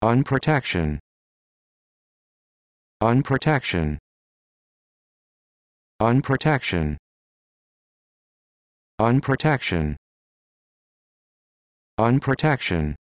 on protection on protection on protection on protection on protection